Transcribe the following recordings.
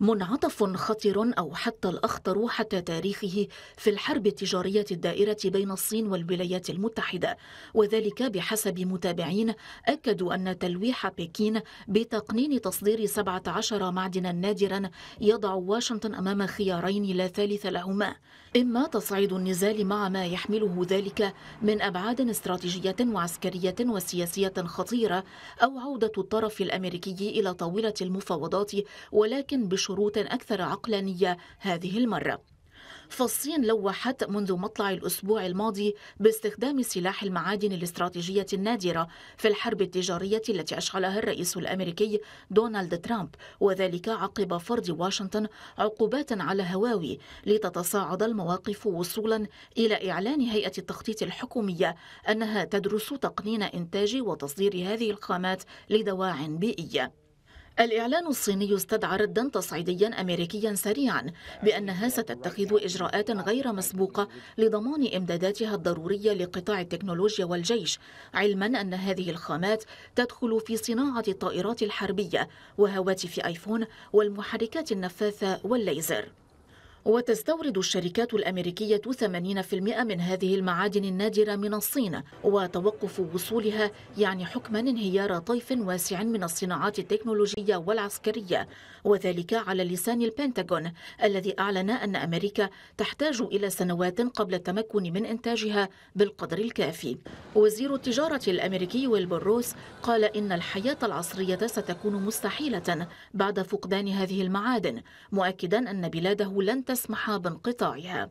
منعطف خطر او حتى الاخطر حتى تاريخه في الحرب التجاريه الدائره بين الصين والولايات المتحده وذلك بحسب متابعين اكدوا ان تلويح بكين بتقنين تصدير 17 معدنا نادرا يضع واشنطن امام خيارين لا ثالث لهما اما تصعيد النزال مع ما يحمله ذلك من ابعاد استراتيجيه وعسكريه وسياسيه خطيره او عوده الطرف الامريكي الى طاوله المفاوضات ولكن بش شروط أكثر عقلانية هذه المرة فالصين لوحت منذ مطلع الأسبوع الماضي باستخدام سلاح المعادن الاستراتيجية النادرة في الحرب التجارية التي أشعلها الرئيس الأمريكي دونالد ترامب وذلك عقب فرض واشنطن عقوبات على هواوي لتتصاعد المواقف وصولا إلى إعلان هيئة التخطيط الحكومية أنها تدرس تقنين إنتاج وتصدير هذه الخامات لدواع بيئية الإعلان الصيني استدعى ردا تصعيديا أمريكيا سريعا بأنها ستتخذ إجراءات غير مسبوقة لضمان إمداداتها الضرورية لقطاع التكنولوجيا والجيش علما أن هذه الخامات تدخل في صناعة الطائرات الحربية وهواتف آيفون والمحركات النفاثة والليزر وتستورد الشركات الأمريكية 80% من هذه المعادن النادرة من الصين وتوقف وصولها يعني حكما انهيار طيف واسع من الصناعات التكنولوجية والعسكرية وذلك على لسان البنتاغون الذي أعلن أن أمريكا تحتاج إلى سنوات قبل التمكن من إنتاجها بالقدر الكافي وزير التجارة الأمريكي والبروس قال إن الحياة العصرية ستكون مستحيلة بعد فقدان هذه المعادن مؤكدا أن بلاده لن تسمح بانقطاعها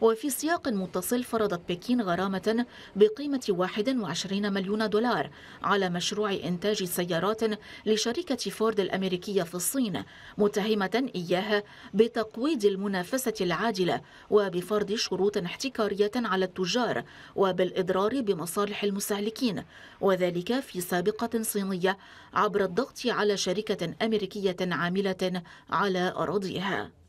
وفي سياق متصل فرضت بكين غرامة بقيمة 21 مليون دولار على مشروع إنتاج سيارات لشركة فورد الأمريكية في الصين متهمة إياها بتقويض المنافسة العادلة وبفرض شروط احتكارية على التجار وبالإضرار بمصالح المستهلكين وذلك في سابقة صينية عبر الضغط على شركة أمريكية عاملة على أراضيها